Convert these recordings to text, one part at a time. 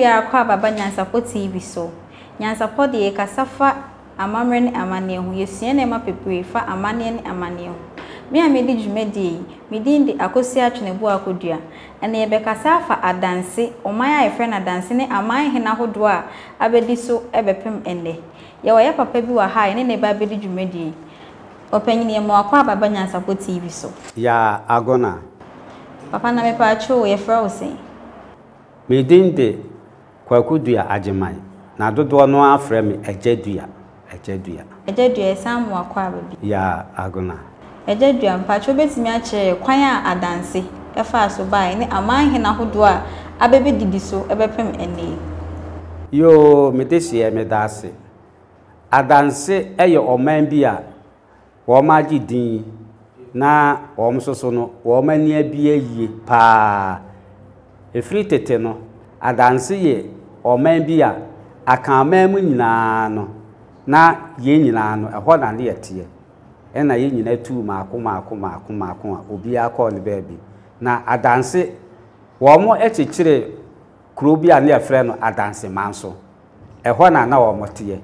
biara kɔ ababa nyansapɔ tv so nyansapɔ deɛ yɛkasa fa amammerɛ ne amanneɛ ho yɛsua nneɛma bebree fa amanneɛ ne amanneɛ ho me a mede dwumadie yi medin de akɔsi atwenebu akɔdua ɛna yɛbɛkasa afa adanse ɔman a yɛfrɛ no adanse ne aman hena ahodoɔ a abɛdi so ɛbɛpem ɛnnɛ yɛwɔ yɛ papa bi wɔ ha ne ne ba bɛdi dwumadie yi ɔpanyin yɛ mmoakɔ ababa nyansapɔ tv so yɛa agona papa na mepɛ akyɛw yɛfrɛ wo sɛn medin de kwaku dua agyeman na dodoɔ no afrɛ me agya dua agya dua agya dua ɛsan mu akɔ aba ya agona agya dua mpatwo bɛtumi akyerɛ kwan a adanse ɛfa so bae ne amanhen ahodoɔ a didi so ɛbɛpem ɛnɛ yoo mede hyeɛ meda ase adanse ɛyɛ ɔman bi a wɔn agye din na wɔn nso so no wɔn ani abie yie paa efiri tete no adanse yɛ ɔman bi a aka aman mu nyinaa no na yɛn nyinaa no ɛhɔ na ne yɛteɛ ɛna yɛn nyinaa tuu maako maako mako mako a obiara kɔɔ ne baabi na adanse wɔn akyekyere kuro bi a ne yɛfrɛ no adanseman so ɛhɔ na na wɔn teɛ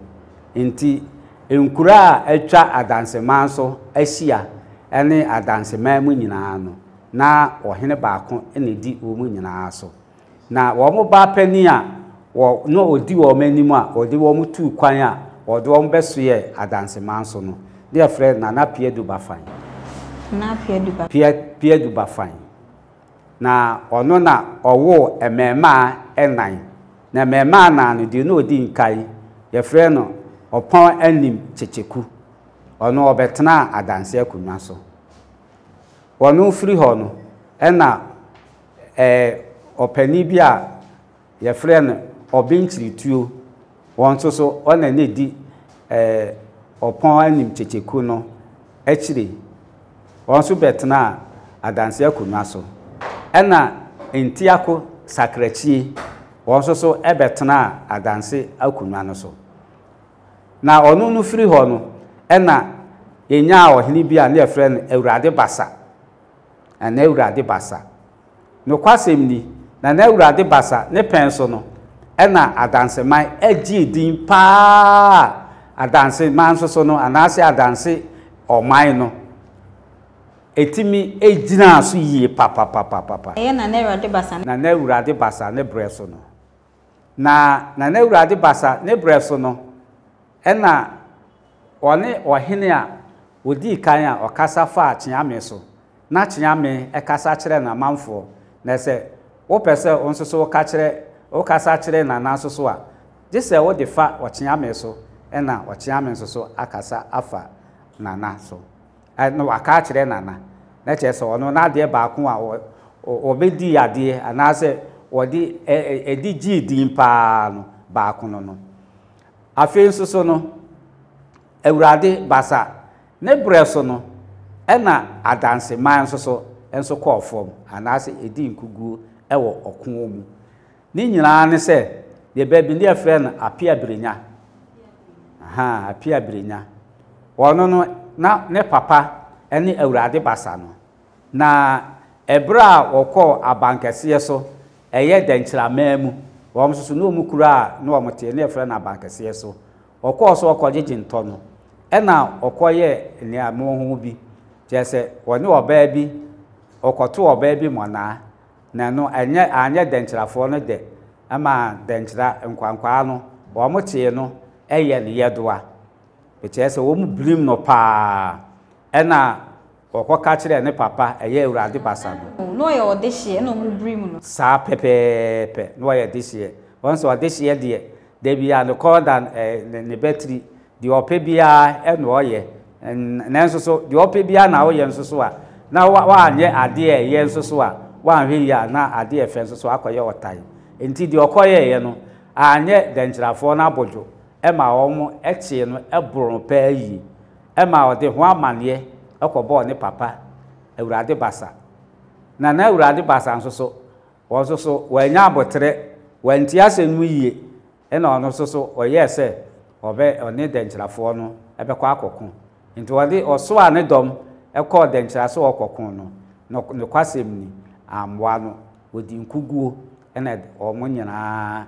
nti nkuro a atwa adanseman so ahyia ne adanseman mu nyinaa no na ɔhene baako na edi wɔn nyinaa so na wɔn ba panin a na ɔdi wɔn anim a ɔde wɔn tu kwan a ɔde wɔn bɛso yɛ adansema nso no ne yɛfrɛ nana pie dubafan nana pie dubafan pie pie dubafan na ɔno na ɔwoo mmɛɛmaa ɛnan na mmarima nnan no deɛ na ɔdi nkae yɛfrɛ no ɔpɔn anim kyekyeku ɔno ɔbɛtena adanse akonnwa so ɔno firi hɔ no ɛna ɛɛ ɔpanin bi a yɛfrɛ no ɔbɛn kyirituo wɔn nso so ɔna ne di ɛɛ ɔpɔn anim kyekyeku no akyire wɔn nso bɛtena adansi akonnwa so ɛna ntiako sakrakyie wɔn nso so ɛbɛtena adansi akonnwa no so na ɔno no firi hɔ no ɛna yɛnyaa ɔhene bi a ne yɛfrɛ no awurade basa ɛna awurade basa nokwasɛm ni na na awurade basa ne pɛn so no ɛna adanseman agye din paa adanseman nso so no anaasɛ adanse ɔman no ɛtumi gyinaa so yie papapapapa ɛyɛ nana awurade basa nana awurade basa ne berɛ so no na nana awurade basa ne berɛ so no ɛna ɔne ɔhene a ɔdii kan a ɔkasa faa kyeame so na kyeame ɛkasa kyerɛ n'amanfoɔ na ɛsɛ wopɛ sɛ wo nso so ɔka kyerɛ wokasa kyerɛ nana nsoso a gye sɛ wode fa ɔkyeame so ɛna ɔkyeame nso so akasa afa nana so ɛna waka kyerɛ nana na kyerɛ sɛ ɔno n'adeɛ baako a wɔbɛdi adeɛ anaasɛ wɔde ɛdi gyee din paa no baako no no afei nso so no awurade basa ne berɛ so no ɛna adanseman nso so nso kɔɔ fam anaasɛ ɛdi nkuguo ɛwɔ ɔko mu ne nyinaa ne sɛ deɛ baabi ne yɛfrɛ no apia abirinya aha apia abirinya wɔno no na ne papa ne awurade basa no na ɛberɛ a wɔkɔɔ abankɛseɛ so ɛyɛ dɛnkyeramaa mu wɔn nso so ne wɔn kura a ne wɔn te ne yɛfrɛ no abankɛseɛ so wɔkɔɔ so wɔkɔgyegye ntɔ no ɛna wɔkɔyɛ nneɛma ho bi kyerɛ sɛ wɔne ɔbaa bi wɔkɔto ɔbaa bi mɔnaa nano ɛnyɛ anyɛ dɛnkyerɛfoɔ no dɛ ɛma dɛnkyerɛ nkwankwaa no wɔn tee no ɛyɛ ne yɛdoa bɛkyerɛ sɛ wɔn birim no paa ɛna wɔkɔka kyerɛ ne papa ɛyɛ awurade basa no. na ɔyɛ ɔde hyeɛ na ɔmo birim no. saa pɛpɛɛpɛ na ɔyɛ ɔde hyeɛ wɔn sɛ ɔde hyeɛ deɛ debi a ne kɔɔda ɛɛ ne bɛtiri deɛ ɔpɛ biara ɛna ɔyɛ nanso so deɛ ɔpɛ biara na ɔyɛ nso a na wanyɛ adeɛ ɛyɛ nso a. wanhwɛ yi a na adeɛ fɛ nso so akɔyɛ ɔtae nti deɛ ɔkɔyɛeɛ no anyɛ dɛnkyerɛfoɔ no abodwo ma wɔn kyee no boro pɛɛ yie ma ɔde ho amanneɛ kɔbɔɔ ne papa awurade basa na na awurade basa nso so wɔn nso so wɔanya abotere wɔanti asɛm mu yie ɛna ɔno nso so ɔyɛɛ sɛ ɔbɛ ɔne dɛnkyerɛfoɔ no bɛkɔ akɔko nti ɔde ɔsoa ne dɔm kɔɔ dɛnkyerɛ so ɔkɔko no nokwasɛm ni amoa no wɔde nkuguo ɛna ɔmo nyinaa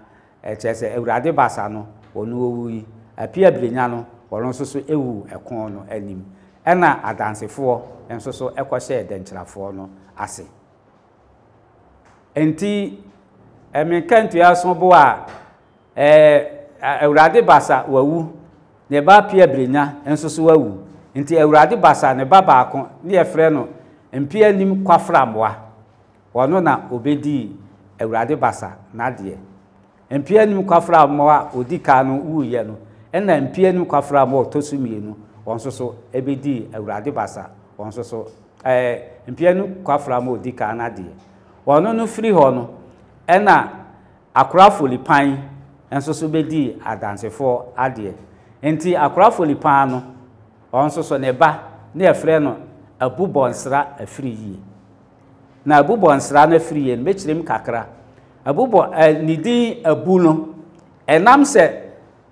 ɛkyerɛ sɛ awurade basa no ɔno ɔwu yi apia birenya no ɔno nso so ewu ɛko no anim ɛna adansefoɔ nso so ɛkɔhyɛ dɛnkyerɛfoɔ no ase nti ɛmekantua so bo a ɛɛ awurade basa wawu ne ba apia birenya nso so wawu nti awurade basa ne ba baako ne yɛfrɛ no mpia nim kwafra mmoa ɔno na ɔbɛdii awurade basa n'adeɛ mpia anim kwaframɔ a ɔdi ka no wuiɛ no ɛna mpia anim kwaframɔ ɔtɔ so mmienu wɔn nso so bɛdii awurade basa wɔn nso so ɛɛ mpia anim kwaframɔ ɔdi ka n'adeɛ ɔno no firi hɔ no ɛna akora folipan nso so bɛdii adansefoɔ adeɛ nti akora folipan no ɔno nso so ne ba na yɛfrɛ no abubɔnsra afiri yie na abobɔ nsra no afiri yɛn mɛkyerɛ mu kakra abobɔ ne din abu no ɛnam sɛ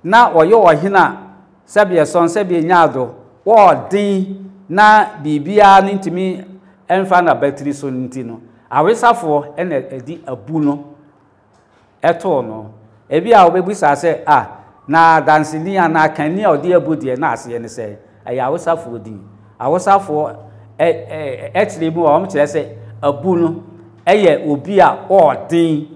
na ɔyɛ ɔhene a sɔn sɛbeɛ nyaado wɔɔden na biribiara no ntumi ɛmfa no abatiri so no nti no awesafoɔ ɛna ɛdi abu no ɛtoo no ebi a wɔbɛbisa sɛ a na danseni a na akani a ɔde abu deɛ na aseɛ no sɛ ɛyɛ awosafoɔ din awosafoɔ ɛkyerɛ mu a wɔn kyerɛ sɛ abu no ɛyɛ obi a ɔɔden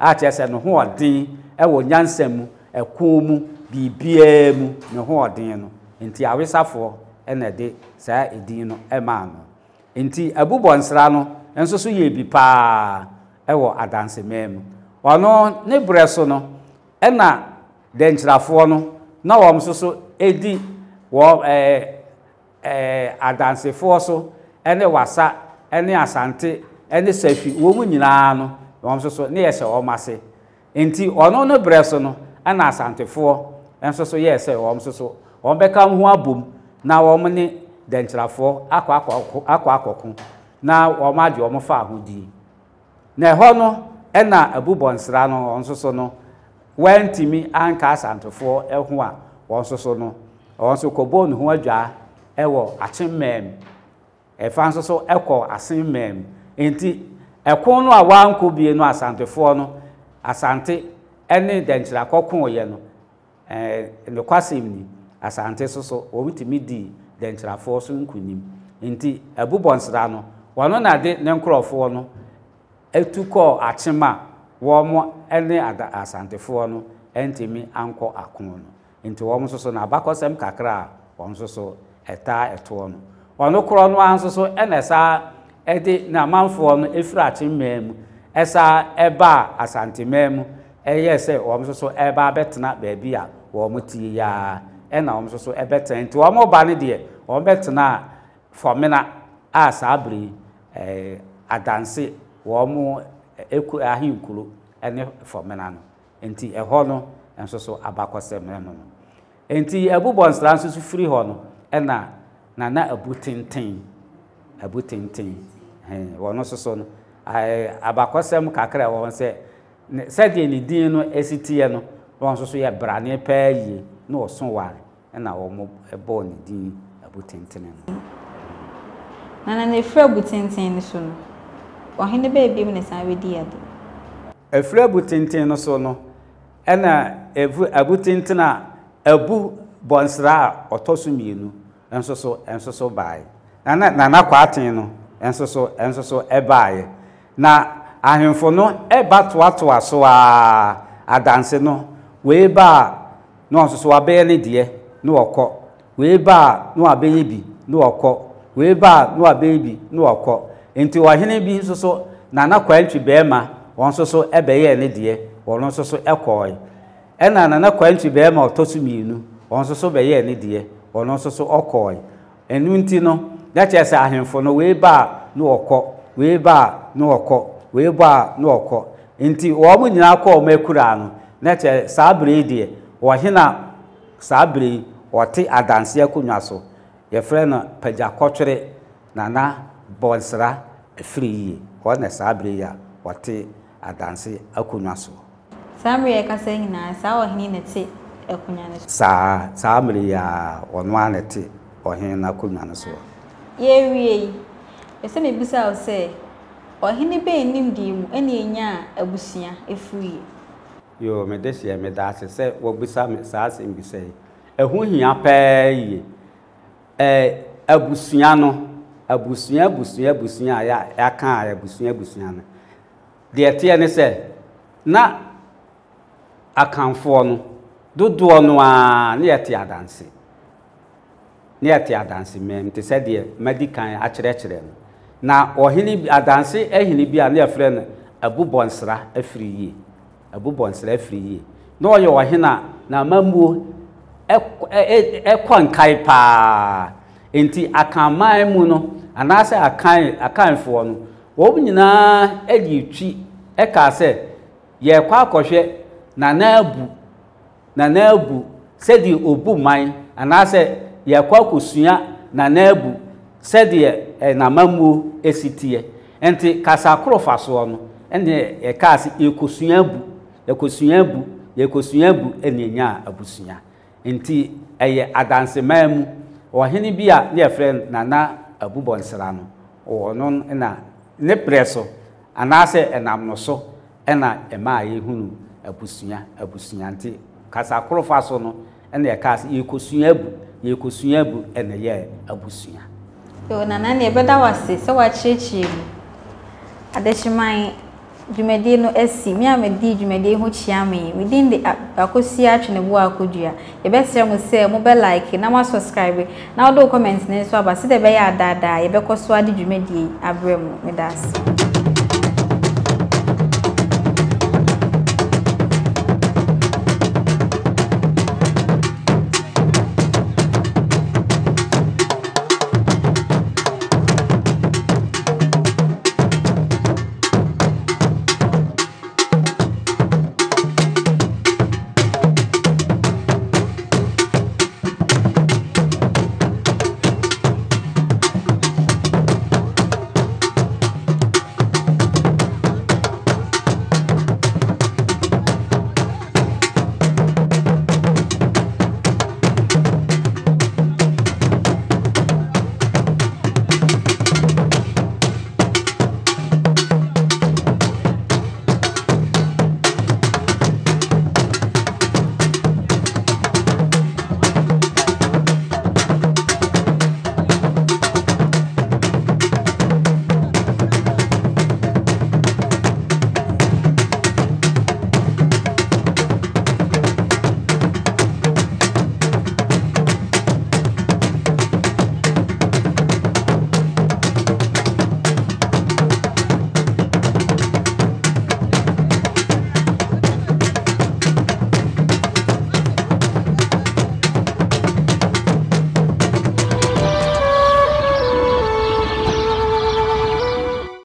a sɛ ne ho ɔden ɛwɔ nyansa mu ɛko mu biribiara mu ne ho ɔden no nti awesafoɔ ɛna de saa ɛdin no ɛmaa no nti abubɔnsra no nso so yɛ ebi paa ɛwɔ adansemaa mu ɔno ne berɛ so no ɛna dɛnkyerɛfoɔ no na wɔn nso so edi wɔ ɛɛ ɛɛ adansefoɔ so ɛne wasa ne asante ne safi wɔn mu nyinaa no wɔn nso ne yɛ sɛ wɔn ase nti ɔno no berɛ so no na asantefoɔ nso so yɛ sɛ wɔn nso so wɔn bɛka ho abom na wɔn ne dɛnkyerɛfoɔ akɔ akɔ akɔ akɔko na wɔn agye wɔn fa ahodie na ɛhɔ no na abubɔnsra no wɔn nso so no wɔntumi anka asantefoɔ ho a wɔn nso so no wɔn nso kɔbɔ ne ho adwaa wɔ akyemmɛm ɛfa nso so ɛkɔ asen mɛm nti ɛko no a wankɔ bie no asantefoɔ no asante ɛne dɛnkyerɛakɔ koeɛ no ɛɛ nokwasɛm ni asante so so wɔn tumi di dɛnkyerɛafoɔ so nkunim nti ɛbobɔ nsra no wɔn na de ne nkorɔfoɔ no etu kɔɔ akyem a wɔn ne ada asantefoɔ no ntumi ankɔ ako no nti wɔn nso so na abakɔsɛm kakra a wɔn nso so ɛtaa ɛtoɔ no ɔno korɔ no ara nso so ɛna saa ɛde n'amanfoɔ no efiri akyemmaa mu ɛsaa ɛbaa asantemaa mu ɛyɛ sɛ wɔn nso so ɛbaa bɛtena beebi a wɔn tie yaa ɛna wɔn nso so ɛbɛtena nti wɔn ba no deɛ wɔn bɛtena fɔmena a saa bere ɛɛ adanse wɔn eku ahenkuro ɛne fɔmena no nti ɛhɔ no nso so abakɔsɛm no nti ɛbobɔ nsira nso so firi hɔ no ɛna. na na ebu tenten ebu tenten wɔno soso no abakɔsɛm kakra wɔn sɛ sɛdeɛ ne din no esi teɛ no wɔn nso so yɛ brane paa yie na wɔso ware ɛna wɔn bɔɔ ne din abu tenten no. nana na efiri abu tenten no so no ɔhene beebi mu na san bɛdi adi. efiri abu tenten no so no ɛna abu tenten a ebu bɔnsra a ɔtɔ so mmienu. nso so nso so baeɛ na na nana kwaten no nso so nso so ɛbaeɛ na ahemfo no ɛba toatoa so a adanse no wee ba a na ɔnso so wabɛyɛ ne deɛ na wɔkɔ wee ba a na wabɛyɛ bi na wɔkɔ wee ba a na wabɛyɛ bi na wɔkɔ nti ɔhene bi nso so nana kwantwi bɛrima wɔn nso so ɛbɛyɛ ne deɛ wɔn nso so ɛkɔɔɛ ɛna na kwantwi bɛrima ɔtɔ so mmienu wɔn so bɛyɛ ne deɛ ɔno nso so ɔkɔɔe ɛno nti no na kyerɛ sɛ ahemfo no weiba a na wee weiba a na wɔkɔ weiba a na wɔkɔ nti wɔn nyinaa kɔɔ ɔmo akura no na saa bere yi deɛ wɔhena saa bere yi wɔte adanse akonnwa so yɛfrɛ no pagyakɔtwere nana bɔnsra efiri yie hɔ na saa bere yi a wɔte adanse akonnwa so saa mmere yɛkasa nyinaa saa ɔhene na te saa saa mmiri ya ɔno a nete ɔhene n'akonnwa no so. yɛwie ɛsɛ na ebisa wo sɛ ɔhene bɛn nim deɛ mu ɛna enya abusua efiri. yoo mede hyɛ mede ase sɛ wɔbisa me saa asɛm bisa yi ɛho hia pɛɛ yie ɛɛ abusua no abusua abusua abusua a yɛ aka a abusua abusua no deɛ teɛ ne sɛ na akanfoɔ no. dodoɔ no a ne yɛte adanse ne yɛte adanse mmɛm te sɛ deɛ madi kan akyerɛkyerɛ no na ɔhene adanse ahene bi a ne yɛfrɛ no abubɔnsra afiri yie abubɔnsra afiri yie na ɔyɛ ɔhene a na n'amammuo ɛkɔ nkae paa nti akanman mu no anaasɛ akan akanfoɔ no wɔn nyinaa ɛde twi ɛkaa sɛ yɛrekɔ akɔhwɛ na abu na n'ebu sɛdeɛ obu man anaasɛ yɛkɔ akosua na n'ebu sɛdeɛ ɛnamamuo e esi teɛ nti kasa koro fa soɔ no ɛne yɛkaa sɛ yɛkosua bu yɛkosua bu yɛkosua bu ɛne nya abusua nti ɛyɛ adanseman mu ɔhene bi a ne yɛfrɛ nana abubɔnsra no ɔno na ne prɛ so anaasɛ ɛnam e no so ɛna ɛmaa e yɛhunu abusua abusua nti kasakoro fa so no ɛna yɛka sɛ yɛkɔsua abu yɛkɔsua abu ɛna yɛ abusua yo nana ne ɛbɛda wo ase sɛ woakyerɛkyerɛ mu adehyeman dwumadie no asi me a medi dwumadie ho kyia me me din de akɔsi atwene bo akɔdua yɛbɛsrɛ mo sɛ mobɛlike na moasubscribe na wode wo comment ne nso aba sɛdeɛ ɛbɛyɛ adaadaa yɛbɛkɔ so ade dwumadie aberɛ mu meda